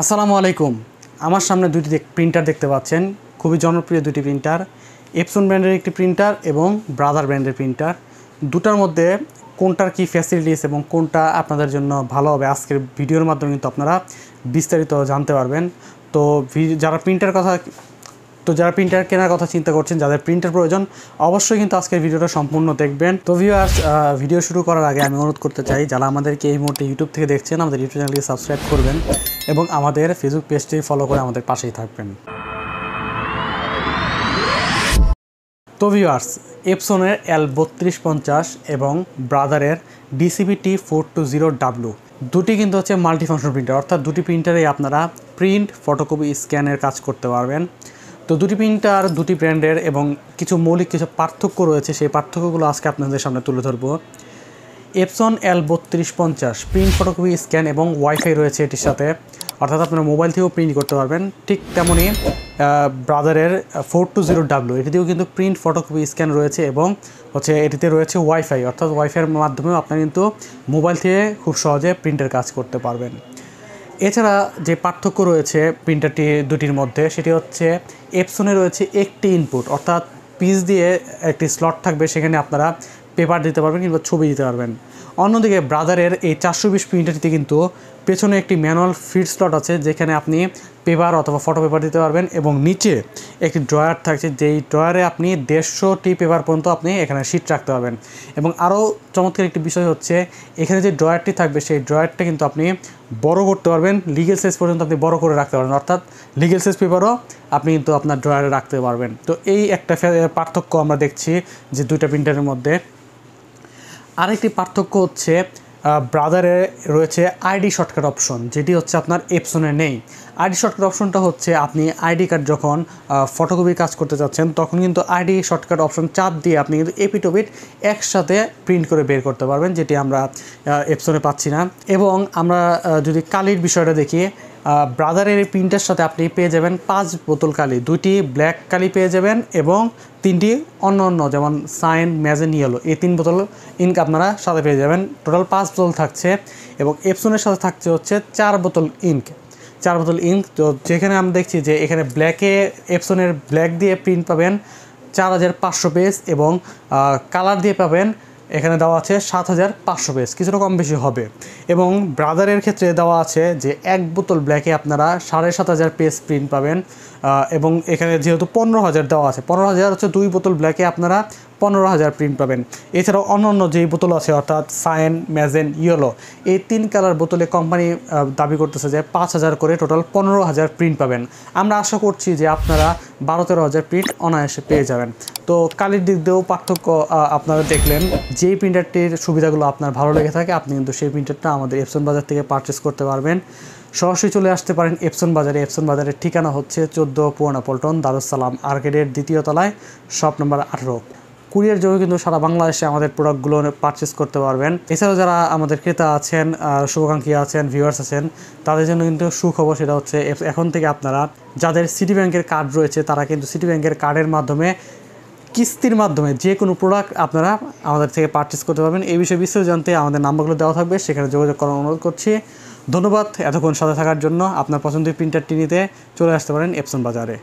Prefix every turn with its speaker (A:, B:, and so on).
A: আসসালামু আলাইকুম আমার সামনে দুটি প্রিন্টার দেখতে পাচ্ছেন খুবই জনপ্রিয় দুটি প্রিন্টার এপসন ব্র্যান্ডের একটি প্রিন্টার এবং ব্রাদার ব্র্যান্ডের প্রিন্টার দুটার মধ্যে কোনটার কি ফ্যাসিলিটিস এবং কোনটা আপনাদের জন্য ভালো হবে আজকের ভিডিওর মাধ্যমে কিন্তু আপনারা বিস্তারিত জানতে পারবেন তো যারা প্রিন্টার কথা তো যারা প্রিন্টার কেনার কথা চিন্তা করছেন যাদের প্রিন্টার প্রয়োজন অবশ্যই কিন্তু আজকের ভিডিওটা সম্পূর্ণ দেখবেন তো ভিউয়ার্স ভিডিও শুরু করার আগে আমি অনুরোধ করতে চাই যারা আমাদেরকে এই মুহূর্তে ইউটিউব থেকে দেখছেন আমাদের ইউটিউব চ্যানেলকে সাবস্ক্রাইব করবেন এবং আমাদের ফেসবুক পেজটি ফলো করে আমাদের পাশেই থাকবেন তো ভিউয়ার্স এপসনের এল বত্রিশ পঞ্চাশ এবং ব্রাদারের DCPT four two zero W দুটি কিন্তু হচ্ছে মাল্টিফাংশন প্রিন্টার অর্থাৎ দুটি প্রিন্টারেই আপনারা প্রিন্ট ফটোকপি স্ক্যানের কাজ করতে পারবেন তো দুটি প্রিন্টার দুটি ব্র্যান্ডের এবং কিছু মৌলিক কিছু পার্থক্য রয়েছে সেই পার্থক্যগুলো আজকে আপনাদের সামনে তুলে ধরবো এপসন এল বত্রিশ পঞ্চাশ প্রিন্ট ফটোকপি স্ক্যান এবং ওয়াইফাই রয়েছে এটির সাথে অর্থাৎ আপনার মোবাইল থেকেও প্রিন্ট করতে পারবেন ঠিক তেমনই ব্রাদারের ফোর টু জিরো ডাব্লিউ এটিতেও কিন্তু প্রিন্ট ফটোকপি স্ক্যান রয়েছে এবং হচ্ছে এটিতে রয়েছে ওয়াইফাই অর্থাৎ ওয়াইফাইয়ের মাধ্যমেও আপনি কিন্তু মোবাইল থেকে খুব সহজে প্রিন্টের কাজ করতে পারবেন এছাড়া যে পার্থক্য রয়েছে প্রিন্টারটি দুটির মধ্যে সেটি হচ্ছে এপসনে রয়েছে একটি ইনপুট অর্থাৎ পিস দিয়ে একটি স্লট থাকবে সেখানে আপনারা পেপার দিতে পারবেন কিংবা ছবি দিতে পারবেন অন্যদিকে ব্রাদারের এই চারশো বিশ প্রিন্টারটিতে কিন্তু পেছনে একটি ম্যানুয়াল ফিড স্লট আছে যেখানে আপনি পেপার অথবা ফটো পেপার দিতে পারবেন এবং নিচে একটি ড্রয়ার থাকছে যেই ড্রয়ারে আপনি দেড়শোটি পেপার পর্যন্ত আপনি এখানে শীট রাখতে পারবেন এবং আরও চমৎকার একটি বিষয় হচ্ছে এখানে যে ড্রয়ারটি থাকবে সেই ড্রয়ারটা কিন্তু আপনি বড় করতে পারবেন লিগেল সাইজ পর্যন্ত আপনি বড় করে রাখতে পারবেন অর্থাৎ লিগেল সাইজ পেপারও আপনি কিন্তু আপনার ড্রয়ারে রাখতে পারবেন তো এই একটা পার্থক্য আমরা দেখছি যে দুইটা প্রিন্টারের মধ্যে আরেকটি পার্থক্য হচ্ছে ব্রাদারে রয়েছে আইডি শর্টকাট অপশন যেটি হচ্ছে আপনার এপসনে নেই আইডি শর্টকাট অপশনটা হচ্ছে আপনি আইডি কার্ড যখন ফটোকপির কাজ করতে যাচ্ছেন তখন কিন্তু আইডি শর্টকাট অপশন চাপ দিয়ে আপনি কিন্তু এপিটোপিট একসাথে প্রিন্ট করে বের করতে পারবেন যেটি আমরা এপসনে পাচ্ছি না এবং আমরা যদি কালির বিষয়টা দেখি ব্রাদারের এই প্রিন্টের সাথে আপনি পেয়ে যাবেন পাঁচ বোতল কালি দুটি ব্ল্যাক কালি পেয়ে যাবেন এবং তিনটি অন্য অন্য যেমন সাইন ম্যাজেন ইয়েলো এই তিন বোতল ইঙ্ক আপনারা সাথে পেয়ে যাবেন টোটাল পাঁচ বোতল থাকছে এবং এপসনের সাথে থাকছে হচ্ছে চার বোতল ইঙ্ক চার বোতল ইঙ্ক তো যেখানে আমি দেখছি যে এখানে ব্ল্যাকে এপসনের ব্ল্যাক দিয়ে প্রিন্ট পাবেন চার হাজার পাঁচশো পেজ এবং কালার দিয়ে পাবেন এখানে দেওয়া আছে সাত হাজার পাঁচশো পেজ কিছুটা কম বেশি হবে এবং ব্রাদারের ক্ষেত্রে দেওয়া আছে যে এক বোতল ব্ল্যাকে আপনারা সাড়ে সাত হাজার পেজ প্রিন্ট পাবেন এবং এখানে যেহেতু পনেরো হাজার দেওয়া আছে পনেরো হাজার হচ্ছে দুই বোতল ব্ল্যাকে আপনারা পনেরো হাজার প্রিন্ট পাবেন এছাড়াও অন্যান্য যেই বোতল আছে অর্থাৎ সায়েন ম্যাজেন ইয়েলো এই তিন কালার বোতলে কোম্পানি দাবি করতেছে যে পাঁচ হাজার করে টোটাল পনেরো হাজার প্রিন্ট পাবেন আমরা আশা করছি যে আপনারা বারো তেরো হাজার প্রিন্ট অনায়াসে পেয়ে যাবেন তো কালির দিক দিয়েও পার্থক্য আপনারা দেখলেন যেই প্রিন্টারটির সুবিধাগুলো আপনার ভালো লেগে থাকে আপনি কিন্তু সেই প্রিন্টারটা আমাদের এপসন বাজার থেকে পারচেস করতে পারবেন সরাসরি চলে আসতে পারেন এপসন বাজারে এপসন বাজারের ঠিকানা হচ্ছে চোদ্দ পুরানা পল্টন দারুসালাম আর্কেডের দ্বিতীয় তলায় শপ নম্বর আঠেরো কুরিয়ার যোগে কিন্তু সারা বাংলাদেশে আমাদের প্রোডাক্টগুলো পারচেস করতে পারবেন এছাড়াও যারা আমাদের ক্রেতা আছেন শুভাকাঙ্ক্ষী আছেন ভিউয়ার্স আছেন তাদের জন্য কিন্তু সুখবর সেটা হচ্ছে এখন থেকে আপনারা যাদের সিটি ব্যাংকের কার্ড রয়েছে তারা কিন্তু সিটি ব্যাংকের কার্ডের মাধ্যমে কিস্তির মাধ্যমে যে কোনো প্রোডাক্ট আপনারা আমাদের থেকে পারচেস করতে পারবেন এই বিষয়ে বিস্তারিত জানতে আমাদের নাম্বারগুলো দেওয়া থাকবে সেখানে যোগাযোগ করার অনুরোধ করছি ধন্যবাদ এতক্ষণ সাথে থাকার জন্য আপনার পছন্দের প্রিন্টারটি নিতে চলে আসতে পারেন এপসন বাজারে